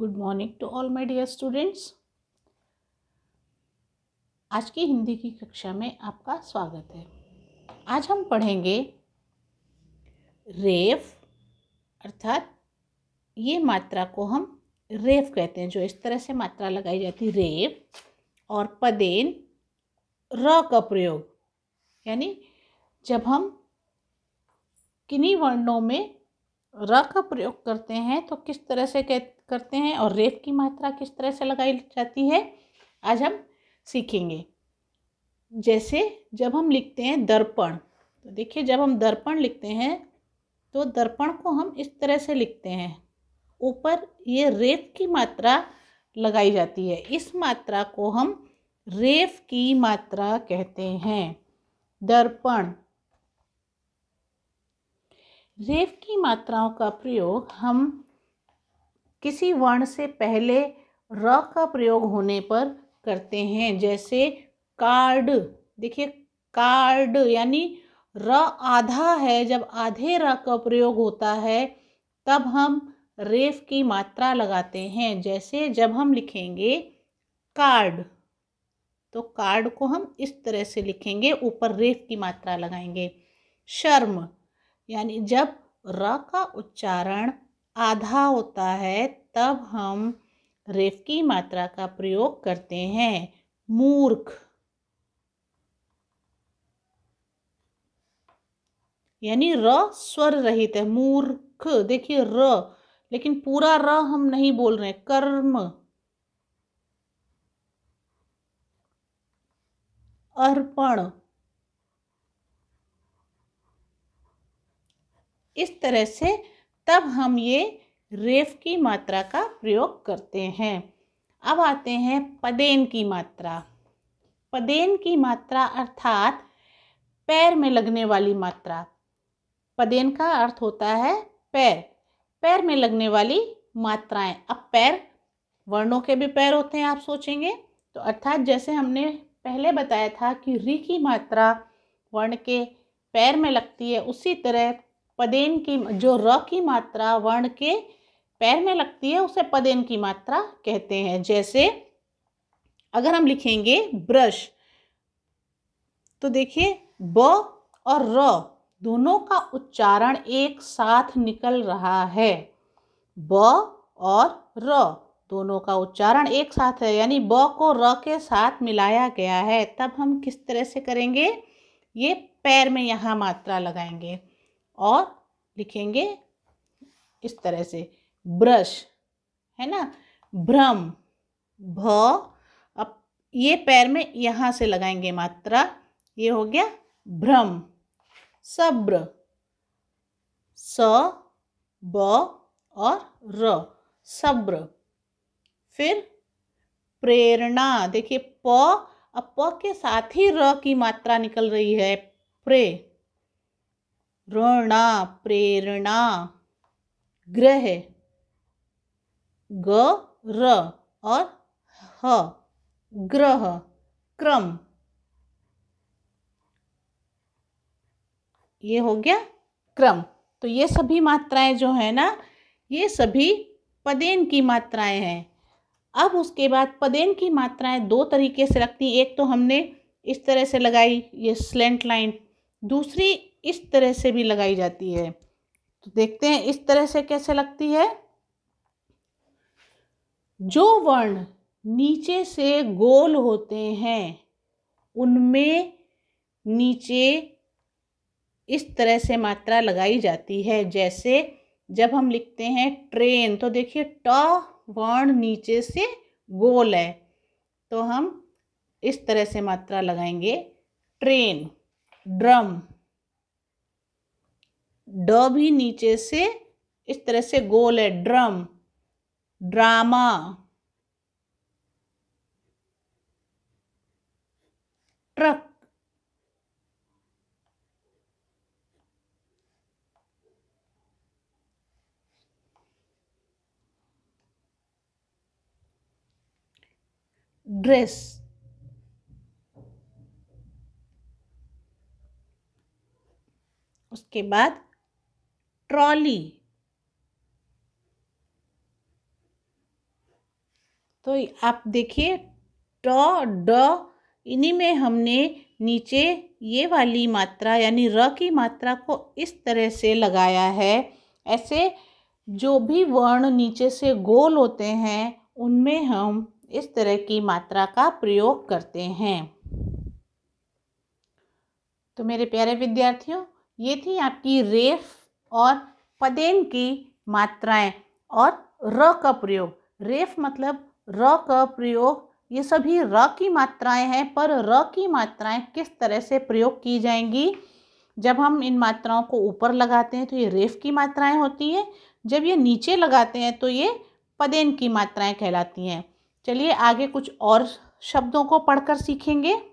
good morning to all my dear students आज की हिंदी की कक्षा में आपका स्वागत है आज हम पढ़ेंगे रेफ अर्थात ये मात्रा को हम रेफ कहते हैं जो इस तरह से मात्रा लगाई जाती है रेफ और पदेन र का प्रयोग यानी जब हम किन्हीं वर्णों में र का प्रयोग करते हैं तो किस तरह से कहते करते हैं और रेप की मात्रा किस तरह से लगाई जाती है आज हम सीखेंगे जैसे जब हम लिखते हैं दर्पण तो देखिए जब हम दर्पण लिखते हैं तो दर्पण को हम इस तरह से लिखते हैं ऊपर ये रेप की मात्रा लगाई जाती है इस मात्रा को हम रेफ की मात्रा कहते हैं दर्पण रेफ की मात्राओं का प्रयोग हम किसी वर्ण से पहले र का प्रयोग होने पर करते हैं जैसे कार्ड देखिए कार्ड यानी र आधा है जब आधे र का प्रयोग होता है तब हम रेफ की मात्रा लगाते हैं जैसे जब हम लिखेंगे कार्ड तो कार्ड को हम इस तरह से लिखेंगे ऊपर रेफ की मात्रा लगाएंगे शर्म यानी जब र का उच्चारण आधा होता है तब हम रेफ की मात्रा का प्रयोग करते हैं मूर्ख यानी र स्वर रहित है मूर्ख देखिए र लेकिन पूरा र हम नहीं बोल रहे कर्म अर्पण इस तरह से तब हम ये रेफ की मात्रा का प्रयोग करते हैं अब आते हैं पदेन की मात्रा पदेन की मात्रा अर्थात पैर में लगने वाली मात्रा पदेन का अर्थ होता है पैर पैर में लगने वाली मात्राएं अब पैर वर्णों के भी पैर होते हैं आप सोचेंगे तो अर्थात जैसे हमने पहले बताया था कि री की मात्रा वर्ण के पैर में लगती है उसी तरह पदेन की जो र की मात्रा वर्ण के पैर में लगती है उसे पदेन की मात्रा कहते हैं जैसे अगर हम लिखेंगे ब्रश तो देखिए ब और र दोनों का उच्चारण एक साथ निकल रहा है ब और र दोनों का उच्चारण एक साथ है यानी ब को र के साथ मिलाया गया है तब हम किस तरह से करेंगे ये पैर में यहाँ मात्रा लगाएंगे और लिखेंगे इस तरह से ब्रश है ना भ्रम भ अब ये पैर में यहाँ से लगाएंगे मात्रा ये हो गया भ्रम सब्र स ब और र सब्र फिर प्रेरणा देखिए प अब प के साथ ही र की मात्रा निकल रही है प्रे प्रेरणा प्रेरणा ग्रह ग र और ह ग्रह क्रम ये हो गया क्रम तो ये सभी मात्राएं जो है ना ये सभी पदेन की मात्राएं हैं अब उसके बाद पदेन की मात्राएं दो तरीके से रखती एक तो हमने इस तरह से लगाई ये स्लेंट लाइन दूसरी इस तरह से भी लगाई जाती है तो देखते हैं इस तरह से कैसे लगती है जो वर्ण नीचे से गोल होते हैं उनमें नीचे इस तरह से मात्रा लगाई जाती है जैसे जब हम लिखते हैं ट्रेन तो देखिए ट वर्ण नीचे से गोल है तो हम इस तरह से मात्रा लगाएंगे ट्रेन ड्रम ड भी नीचे से इस तरह से गोल है ड्रम ड्रामा ट्रक ड्रेस उसके बाद ट्रॉली तो आप देखिए ट ड इन्हीं में हमने नीचे ये वाली मात्रा यानी र की मात्रा को इस तरह से लगाया है ऐसे जो भी वर्ण नीचे से गोल होते हैं उनमें हम इस तरह की मात्रा का प्रयोग करते हैं तो मेरे प्यारे विद्यार्थियों ये थी आपकी रेफ और पदेन की मात्राएं और र का प्रयोग रेफ मतलब र का प्रयोग ये सभी र की मात्राएं हैं पर र की मात्राएं किस तरह से प्रयोग की जाएंगी जब हम इन मात्राओं को ऊपर लगाते हैं तो ये रेफ की मात्राएं होती हैं जब ये नीचे लगाते हैं तो ये पदेन की मात्राएं कहलाती हैं चलिए आगे कुछ और शब्दों को पढ़कर सीखेंगे